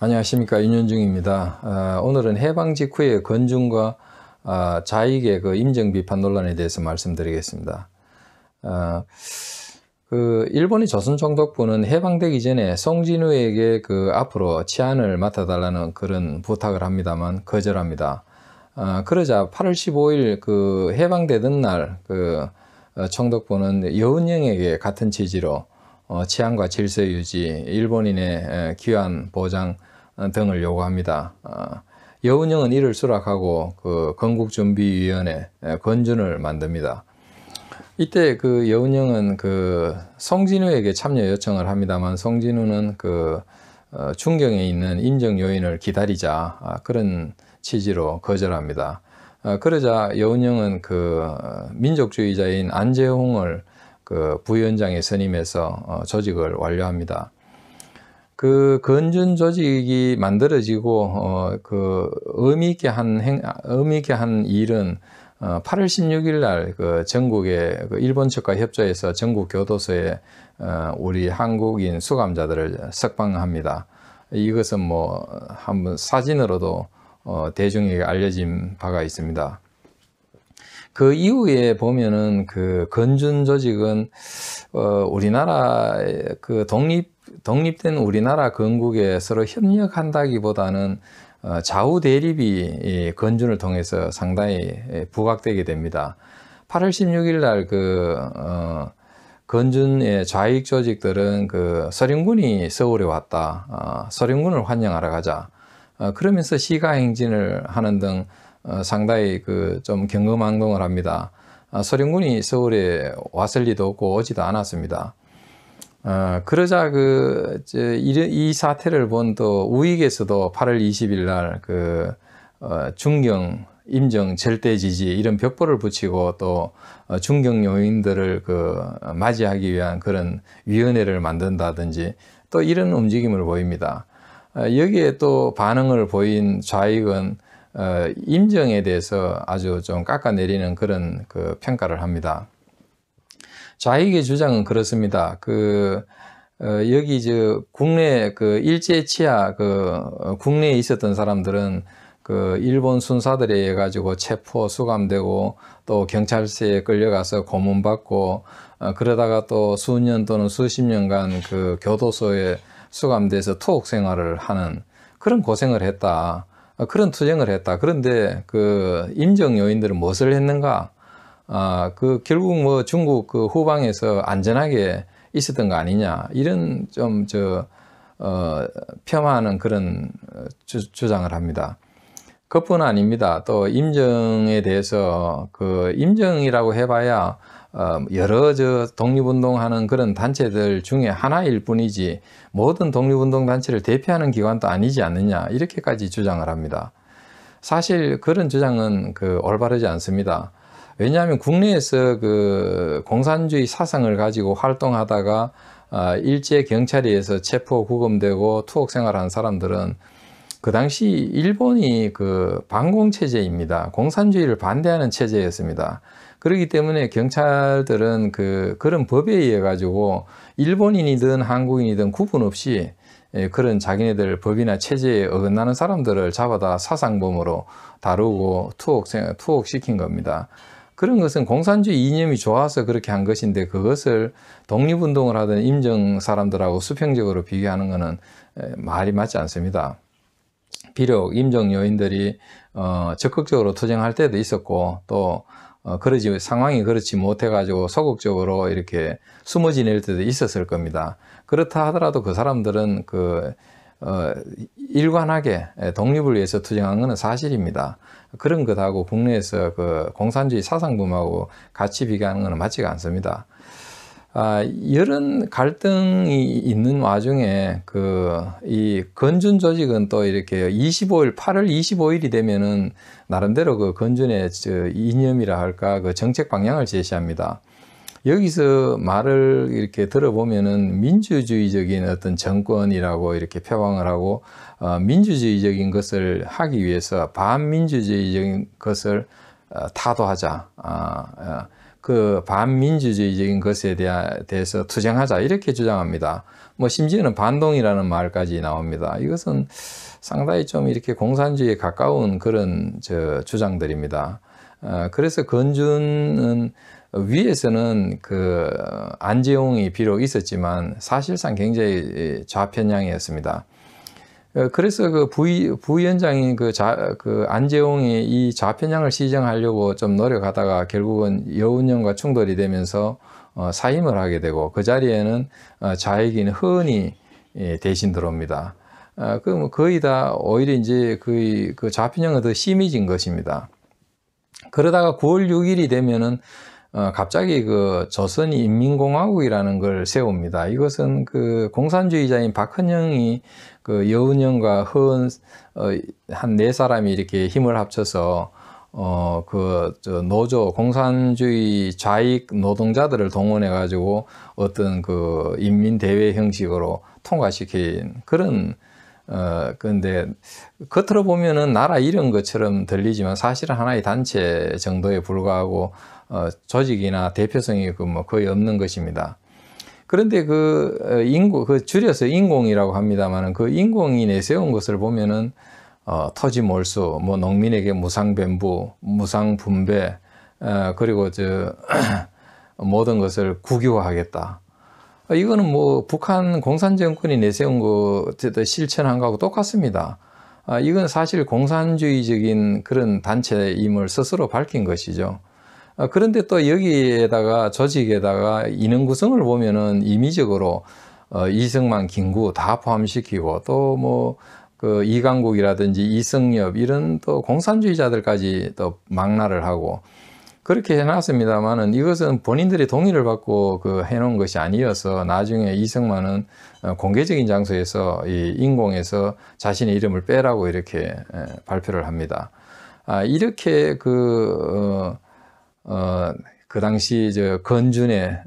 안녕하십니까 윤현중입니다. 아, 오늘은 해방 직후의 건중과 아, 자익의 그 임정 비판 논란에 대해서 말씀드리겠습니다. 아, 그 일본의 조선 총독부는 해방되기 전에 송진우에게 그 앞으로 치안을 맡아달라는 그런 부탁을 합니다만 거절합니다. 그러자 8월 15일 그 해방되던 날그 어, 총독부는 여운영에게 같은 취지로 어, 치안과 질서 유지, 일본인의 귀환 보장 등을 요구합니다. 어, 여운형은 이를 수락하고 그 건국준비위원회 건준을 만듭니다. 이때 그 여운형은 그 송진우에게 참여 요청을 합니다만 송진우는 그 중경에 어, 있는 인정 요인을 기다리자 아, 그런 취지로 거절합니다. 그러자 여운형은 그 민족주의자인 안재홍을 그 부위원장의 선임해서 어, 조직을 완료합니다. 그 건준 조직이 만들어지고 어, 그 의미 있게 한 행, 의미 있게 한 일은 8월 어, 16일 날 그 전국의 그 일본 측과 협조해서 전국 교도소에 우리 한국인 수감자들을 석방합니다. 이것은 뭐 한번 사진으로도 대중에게 알려진 바가 있습니다. 그 이후에 보면은 그 건준 조직은 어 우리나라 그 독립 독립된 우리나라 건국에 서로 협력한다기보다는 어 좌우 대립이 이 건준을 통해서 상당히 예, 부각되게 됩니다. 8월 16일 날그 어 건준의 좌익 조직들은 그 서령군이 서울에 왔다. 어, 서령군을 환영하러 가자. 어, 그러면서 시가 행진을 하는 등 어, 상당히 그좀 경험 항동을 합니다. 아, 소련군이 서울에 왔을 리도 없고 오지도 않았습니다. 어, 그러자 그, 이, 사태를 본 또 우익에서도 8월 20일 날 그, 어, 중경, 임정, 절대 지지 이런 벽보를 붙이고 또 중경 요인들을 그 맞이하기 위한 그런 위원회를 만든다든지 또 이런 움직임을 보입니다. 아, 여기에 또 반응을 보인 좌익은 어, 임정에 대해서 아주 좀 깎아내리는 그런 그 평가를 합니다. 좌익의 주장은 그렇습니다. 그 어, 여기 저 국내 그 일제 치하 그 어, 국내에 있었던 사람들은 그 일본 순사들에 의해 가지고 체포 수감되고 또 경찰서에 끌려가서 고문받고 어, 그러다가 또 수년 또는 수십 년간 그 교도소에 수감돼서 투옥 생활을 하는 그런 고생을 했다. 어, 그런 투쟁을 했다. 그런데 그 임정 요인들은 무엇을 했는가? 아, 그 결국 뭐 중국 그 후방에서 안전하게 있었던 거 아니냐. 이런 좀 저, 어, 폄하하는 그런 어, 주, 장을 합니다. 그뿐 아닙니다. 또 임정에 대해서 그 임정이라고 해봐야 어, 여러 저 독립운동하는 그런 단체들 중에 하나일 뿐이지 모든 독립운동 단체를 대표하는 기관도 아니지 않느냐 이렇게까지 주장을 합니다. 사실 그런 주장은 그 올바르지 않습니다. 왜냐하면 국내에서 그 공산주의 사상을 가지고 활동하다가 어, 일제 경찰에 서 체포 구금되고 투옥 생활한 사람들은 그 당시 일본이 그 반공 체제입니다. 공산주의를 반대하는 체제였습니다. 그렇기 때문에 경찰들은 그 그런 법에 의해 가지고 일본인이든 한국인이든 구분 없이 예, 그런 자기네들 법이나 체제에 어긋나는 사람들을 잡아다 사상범으로 다루고 투옥 투옥시킨 겁니다. 그런 것은 공산주의 이념이 좋아서 그렇게 한 것인데 그것을 독립운동을 하던 임정 사람들하고 수평적으로 비교하는 것은 예, 말이 맞지 않습니다. 비록 임정 요인들이 어, 적극적으로 투쟁할 때도 있었고 또 어, 그러지 상황이 그렇지 못해가지고 소극적으로 이렇게 숨어 지낼 때도 있었을 겁니다. 그렇다 하더라도 그 사람들은 그 어, 일관하게 독립을 위해서 투쟁한 것은 사실입니다. 그런 것하고 국내에서 그 공산주의 사상범하고 같이 비교하는 것은 맞지가 않습니다. 아, 이런 갈등이 있는 와중에 그 이 건준 조직은 또 이렇게 25일 8월 25일이 되면은 나름대로 그 건준의 저 이념이라 할까 그 정책 방향을 제시합니다. 여기서 말을 이렇게 들어보면은 민주주의적인 어떤 정권이라고 이렇게 표방을 하고 어, 민주주의적인 것을 하기 위해서 반민주주의적인 것을 어, 타도하자. 아, 어, 그 반민주주의적인 것에 대해서 투쟁하자 이렇게 주장합니다. 뭐 심지어는 반동이라는 말까지 나옵니다. 이것은 상당히 좀 이렇게 공산주의에 가까운 그런 저 주장들입니다. 어, 그래서 건준은 위에서는 그 안재홍이 비록 있었지만 사실상 굉장히 좌편향이었습니다. 어, 그래서 그 부위, 부위원장인 그 자, 그 안재홍이 이 좌편향을 시정하려고 좀 노력하다가 결국은 여운형과 충돌이 되면서 어, 사임을 하게 되고 그 자리에는 어, 좌익인 허은이 예, 대신 들어옵니다. 아, 어, 그럼 거의 다 오히려 이제 거의 그 좌편향은 더 심해진 것입니다. 그러다가 9월 6일이 되면은 어, 갑자기 그 조선이 인민공화국이라는 걸 세웁니다. 이것은 그 공산주의자인 박헌영이 그 여운형과 허은 어, 한 네 사람이 이렇게 힘을 합쳐서 어, 그, 저, 노조, 공산주의 좌익 노동자들을 동원해가지고 어떤 그 인민대회 형식으로 통과시킨 그런 어, 근데 겉으로 보면은 나라 이런 것처럼 들리지만 사실은 하나의 단체 정도에 불과하고 어, 조직이나 대표성이 그 뭐 거의 없는 것입니다. 그런데 그 어, 인공 그 줄여서 인공이라고 합니다만은 그 인공이 내세운 것을 보면은 어, 토지 몰수, 뭐 농민에게 무상 뱀부, 무상 분배, 어, 그리고 저 모든 것을 국유화하겠다. 아, 이거는 뭐 북한 공산 정권이 내세운 거 실천한 거하고 똑같습니다. 아, 이건 사실 공산주의적인 그런 단체임을 스스로 밝힌 것이죠. 아, 그런데 또 여기에다가 조직에다가 인원 구성을 보면은 임의적으로 어, 이승만, 김구 다 포함시키고 또뭐 그 이강국이라든지 이승엽 이런 또 공산주의자들까지 또 망라를 하고 그렇게 해놨습니다만은 이것은 본인들의 동의를 받고 그 해놓은 것이 아니어서 나중에 이승만은 어, 공개적인 장소에서 이 인공에서 자신의 이름을 빼라고 이렇게 발표를 합니다. 아, 이렇게 그, 어, 어, 그 당시 저 건준의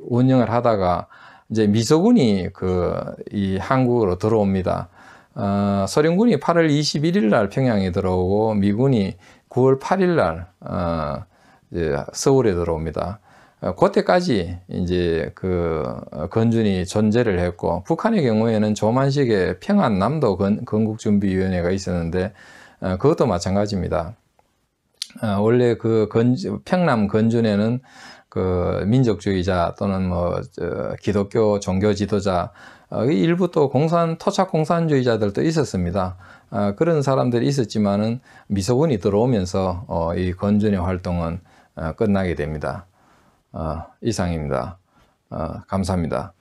운영을 하다가 이제 미소군이 그 이 한국으로 들어옵니다. 어, 소련군이 8월 21일 날 평양에 들어오고 미군이 9월 8일 날 어, 서울에 들어옵니다. 어, 그때까지 이제 그 어, 건준이 존재를 했고 북한의 경우에는 조만식의 평안남도 건, 국준비위원회가 있었는데 어, 그것도 마찬가지입니다. 원래 그 건, 평남 건준에는 그 민족주의자 또는 뭐 기독교 종교 지도자 어, 일부 또 공산 토착 공산주의자들도 있었습니다. 아, 그런 사람들이 있었지만은 미소분이 들어오면서 어, 이 건전의 활동은 어, 끝나게 됩니다. 이상입니다. 감사합니다.